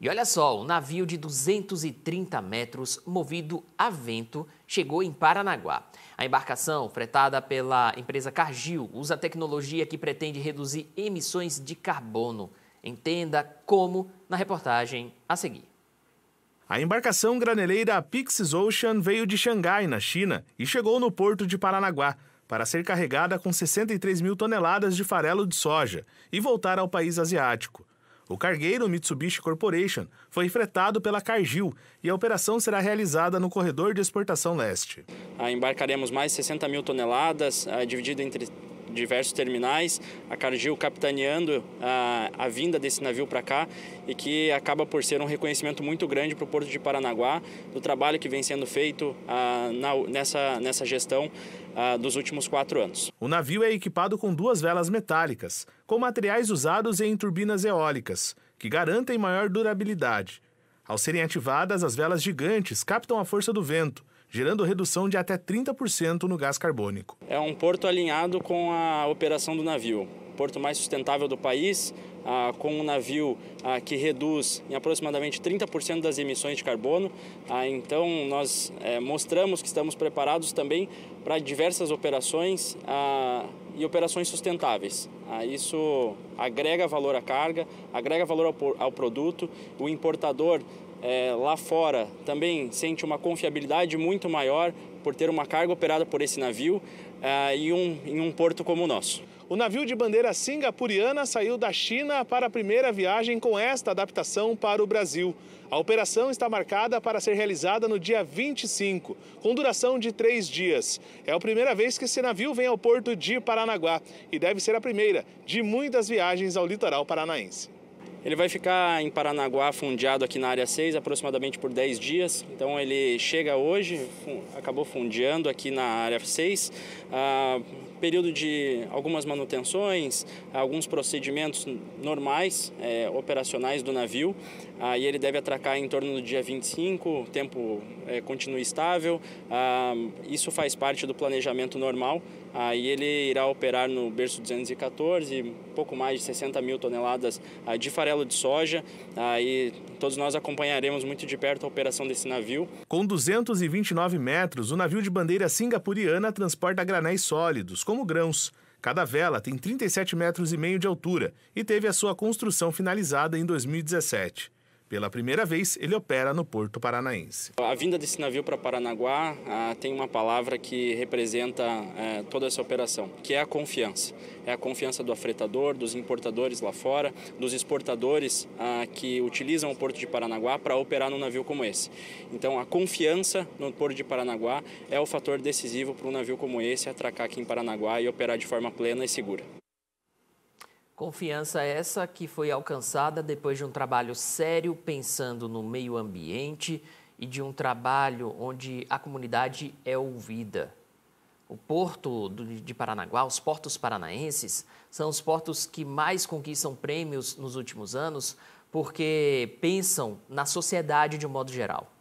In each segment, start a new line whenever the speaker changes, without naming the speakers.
E olha só, o navio de 230 metros, movido a vento, chegou em Paranaguá. A embarcação, fretada pela empresa Cargill, usa tecnologia que pretende reduzir emissões de carbono. Entenda como na reportagem a seguir.
A embarcação graneleira Pixis Ocean veio de Xangai, na China, e chegou no porto de Paranaguá para ser carregada com 63 mil toneladas de farelo de soja e voltar ao país asiático. O cargueiro Mitsubishi Corporation foi fretado pela Cargill e a operação será realizada no corredor de exportação leste.
Ah, embarcaremos mais 60 mil toneladas, ah, dividido entre diversos terminais, a Cargill capitaneando a, a vinda desse navio para cá e que acaba por ser um reconhecimento muito grande para o Porto de Paranaguá, do trabalho que vem sendo feito a na, nessa, nessa gestão dos últimos quatro anos.
O navio é equipado com duas velas metálicas, com materiais usados em turbinas eólicas, que garantem maior durabilidade. Ao serem ativadas, as velas gigantes captam a força do vento gerando redução de até 30% no gás carbônico.
É um porto alinhado com a operação do navio. Porto mais sustentável do país, ah, com um navio ah, que reduz em aproximadamente 30% das emissões de carbono. Ah, então, nós eh, mostramos que estamos preparados também para diversas operações ah, e operações sustentáveis. Ah, isso agrega valor à carga, agrega valor ao, ao produto. O importador é, lá fora também sente uma confiabilidade muito maior por ter uma carga operada por esse navio é, e um, em um porto como o nosso.
O navio de bandeira singapuriana saiu da China para a primeira viagem com esta adaptação para o Brasil. A operação está marcada para ser realizada no dia 25, com duração de três dias. É a primeira vez que esse navio vem ao porto de Paranaguá
e deve ser a primeira de muitas viagens ao litoral paranaense. Ele vai ficar em Paranaguá, fundiado aqui na área 6, aproximadamente por 10 dias. Então ele chega hoje, acabou fundiando aqui na área 6. Ah, período de algumas manutenções, alguns procedimentos normais, é, operacionais do navio. Aí ah, ele deve atracar em torno do dia 25, o tempo é, continua estável. Ah, isso faz parte do planejamento normal Aí ele irá operar no berço 214, pouco mais de 60 mil toneladas ah, de farelo de soja. Aí todos nós acompanharemos muito de perto a operação desse navio.
Com 229 metros, o navio de bandeira singapuriana transporta granéis sólidos, como grãos. Cada vela tem 37 metros e meio de altura e teve a sua construção finalizada em 2017. Pela primeira vez, ele opera no Porto Paranaense.
A vinda desse navio para Paranaguá ah, tem uma palavra que representa eh, toda essa operação, que é a confiança. É a confiança do afretador, dos importadores lá fora, dos exportadores ah, que utilizam o Porto de Paranaguá para operar num navio como esse. Então, a confiança no Porto de Paranaguá é o fator decisivo para um navio como esse atracar aqui em Paranaguá e operar de forma plena e segura.
Confiança essa que foi alcançada depois de um trabalho sério pensando no meio ambiente e de um trabalho onde a comunidade é ouvida. O porto de Paranaguá, os portos paranaenses, são os portos que mais conquistam prêmios nos últimos anos porque pensam na sociedade de um modo geral.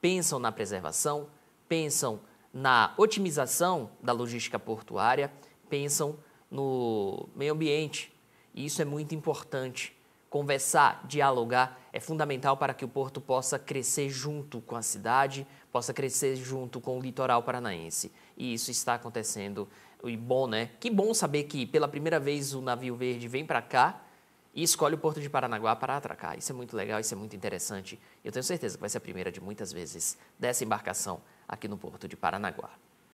Pensam na preservação, pensam na otimização da logística portuária, pensam no meio ambiente, e isso é muito importante. Conversar, dialogar é fundamental para que o porto possa crescer junto com a cidade, possa crescer junto com o litoral paranaense. E isso está acontecendo. E bom, né? Que bom saber que pela primeira vez o navio verde vem para cá e escolhe o porto de Paranaguá para atracar. Isso é muito legal, isso é muito interessante. Eu tenho certeza que vai ser a primeira de muitas vezes dessa embarcação aqui no porto de Paranaguá.